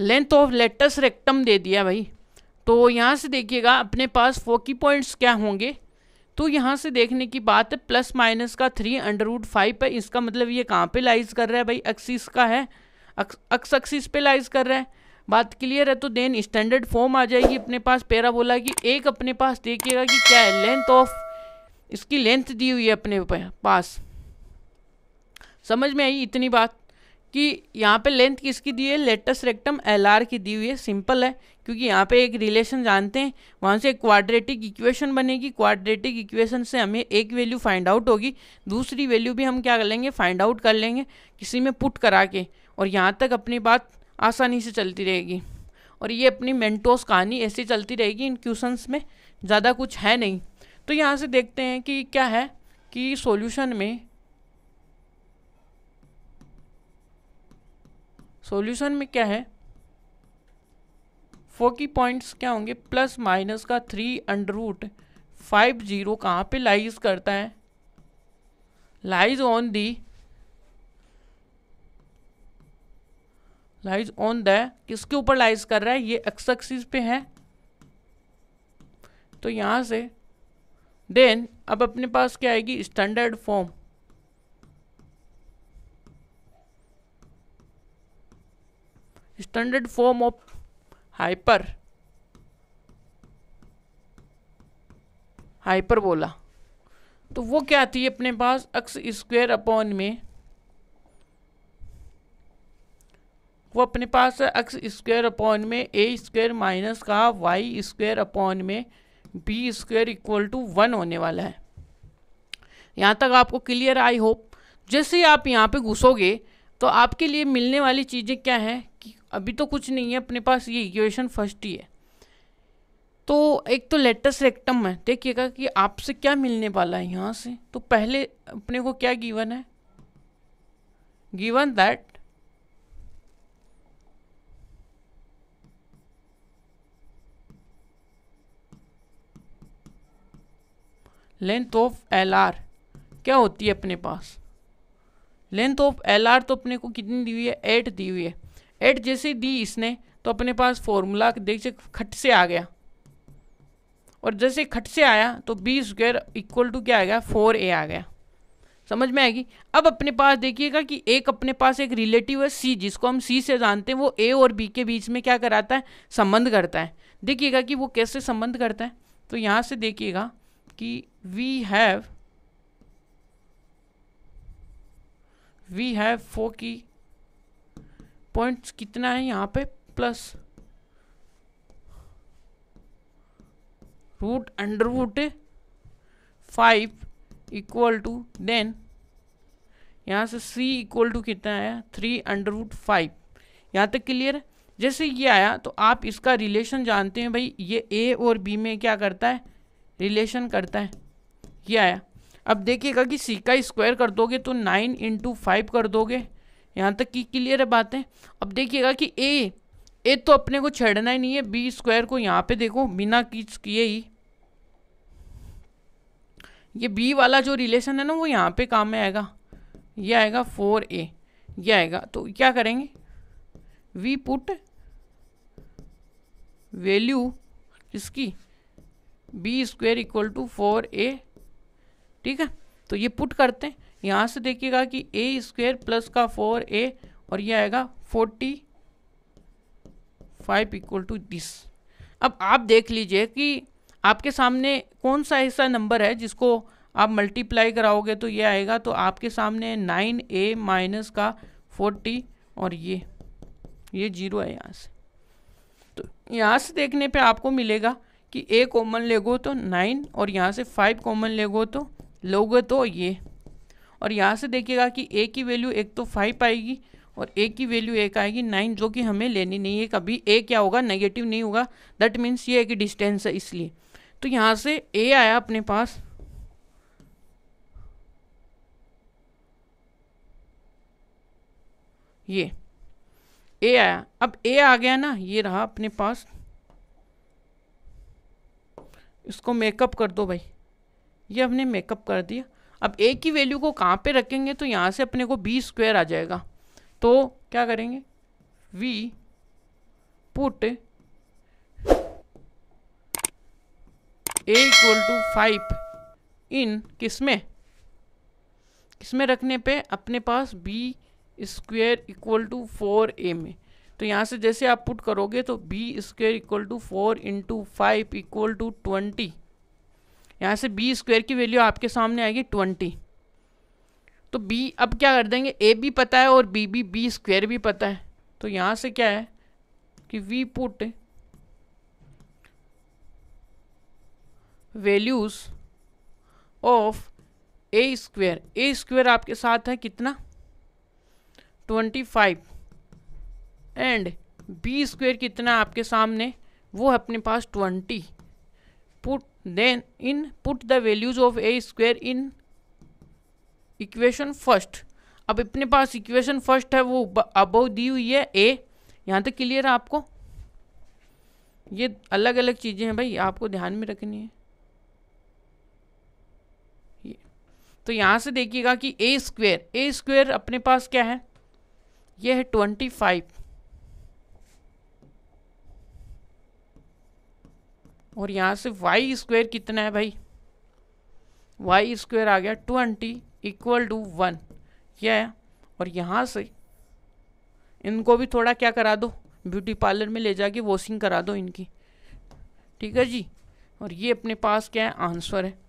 length of latus rectum दे दिया भाई तो यहाँ से देखिएगा अपने पास फोकी पॉइंट्स क्या होंगे तो यहाँ से देखने की बात है प्लस माइनस का थ्री अंडर रूट फाइव है इसका मतलब ये कहाँ पे लाइज कर रहा है भाई एक्सिस का है अक्स एक्सिस पे लाइज कर रहा है बात क्लियर है तो देन स्टैंडर्ड फॉर्म आ जाएगी अपने पास पेरा बोला कि एक अपने पास देखिएगा कि क्या है लेंथ ऑफ इसकी लेंथ दी हुई है अपने पास समझ में आई इतनी बात कि यहाँ पे लेंथ किसकी दी है लेटेस्ट रेक्टम एल आर की दी हुई है सिंपल है क्योंकि यहाँ पे एक रिलेशन जानते हैं वहाँ से क्वाड्रेटिक इक्वेशन बनेगी क्वाड्रेटिक इक्वेशन से हमें एक वैल्यू फाइंड आउट होगी दूसरी वैल्यू भी हम क्या कर लेंगे फाइंड आउट कर लेंगे किसी में पुट करा के और यहाँ तक अपनी बात आसानी से चलती रहेगी और ये अपनी मेंटोस कहानी ऐसी चलती रहेगी इन क्यूशंस में ज़्यादा कुछ है नहीं तो यहाँ से देखते हैं कि क्या है कि सॉल्यूशन में सॉल्यूशन में क्या है फोकी पॉइंट्स क्या होंगे प्लस माइनस का three under root five zero कहाँ पर लाइज करता है lies on the lies on the किसके ऊपर लाइज कर रहा है ये एक्स एक्सिस पे है तो यहाँ से देन अब अपने पास क्या आएगी standard form standard form of hyper hyper बोला तो वो क्या आती है अपने पास एक्स स्क्वेयर अपॉन में वो अपने पास है एक्स स्क्वेयर अपॉन में ए स्क्वेयर माइनस का वाई स्क्वेयर अपॉन में b square equal to one होने वाला है यहाँ तक आपको क्लियर आई होप जैसे आप यहाँ पे घुसोगे तो आपके लिए मिलने वाली चीज़ें क्या हैं अभी तो कुछ नहीं है अपने पास ये इक्वेशन फर्स्ट ही है तो एक तो लेटेस्ट रेक्टम है देखिएगा कि आपसे क्या मिलने वाला है यहाँ से तो पहले अपने को क्या गिवन है given that length of L R क्या होती है अपने पास लेंथ ऑफ एल आर तो अपने को कितनी दी हुई है एट दी हुई है एट जैसे दी इसने तो अपने पास फॉर्मूला देखिए खट से आ गया और जैसे खट से आया तो बी स्क्वेयर इक्वल टू क्या आ गया फोर ए आ गया समझ में आएगी अब अपने पास देखिएगा कि एक अपने पास एक रिलेटिव है सी जिसको हम सी से जानते हैं वो ए और बी के बीच में क्या कराता है संबंध करता है देखिएगा कि वो कैसे संबंध करता है तो यहाँ से देखिएगा कि we have we have foci points कितना है यहाँ पे plus root under root five equal to then यहाँ से सी इक्वल टू कितना आया थ्री अंडर रूट फाइव यहाँ तक क्लियर है जैसे ये आया तो आप इसका रिलेशन जानते हैं भाई ये ए और बी में क्या करता है रिलेशन करता है ये आया अब देखिएगा कि सी का स्क्वायर कर दोगे तो नाइन इंटू फाइव कर दोगे यहाँ तक की क्लियर है बातें अब देखिएगा कि ए ए तो अपने को छेड़ना ही नहीं है बी स्क्वायर को यहाँ पे देखो बिना किस किए ही ये बी वाला जो रिलेशन है ना वो यहाँ पे काम में आएगा ये आएगा फोर ए ये आएगा तो क्या करेंगे वी पुट वैल्यू किसकी b square equal to four a ठीक है तो ये पुट करते हैं यहाँ से देखिएगा कि ए स्क्वेयर प्लस का फोर ए और ये आएगा forty five equal to this अब आप देख लीजिए कि आपके सामने कौन सा ऐसा नंबर है जिसको आप मल्टीप्लाई कराओगे तो ये आएगा तो आपके सामने नाइन ए माइनस का फोर्टी और ये ये जीरो है यहाँ से तो यहाँ से देखने पे आपको मिलेगा कि ए कॉमन लेगो तो नाइन और यहाँ से फाइव कॉमन लेगो तो लोगे तो ये और यहाँ से देखिएगा कि ए की वैल्यू एक तो फाइव आएगी और ए की वैल्यू एक आएगी नाइन जो कि हमें लेनी नहीं है कभी ए क्या होगा नेगेटिव नहीं होगा दैट मीन्स ये एक डिस्टेंस है इसलिए तो यहाँ से ए आया अपने पास ये ए आया अब ए आ गया ना ये रहा अपने पास इसको मेकअप कर दो भाई ये हमने मेकअप कर दिया अब ए की वैल्यू को कहाँ पे रखेंगे तो यहाँ से अपने को बी स्क्वेयर आ जाएगा तो क्या करेंगे we put a equal to five in किस में किस में रखने पे अपने पास b square equal to four a में तो यहाँ से जैसे आप पुट करोगे तो b square equal to four into five equal to twenty यहाँ से बी स्क्वेयर की वैल्यू आपके सामने आएगी ट्वेंटी तो बी अब क्या कर देंगे ए भी पता है और बी बी बी स्क्वेयर भी पता है तो यहाँ से क्या है कि we put values of a square a square आपके साथ है कितना twenty five and b square कितना आपके सामने वो अपने पास twenty put then in put the values of a square in equation first अब अपने पास इक्वेशन फर्स्ट है वो अबव दी हुई है ए यहाँ तक क्लियर है आपको ये अलग अलग चीज़ें हैं भाई आपको ध्यान में रखनी है ये तो यहाँ से देखिएगा कि ए स्क्वेयर ए स्क्वेयर अपने पास क्या है ये है ट्वेंटी फाइव और यहाँ से वाई स्क्वायर कितना है भाई वाई स्क्वायर आ गया ट्वेंटी इक्वल टू वन क्या है और यहाँ से इनको भी थोड़ा क्या करा दो ब्यूटी पार्लर में ले जाके वॉशिंग करा दो इनकी ठीक है जी और ये अपने पास क्या है आंसर है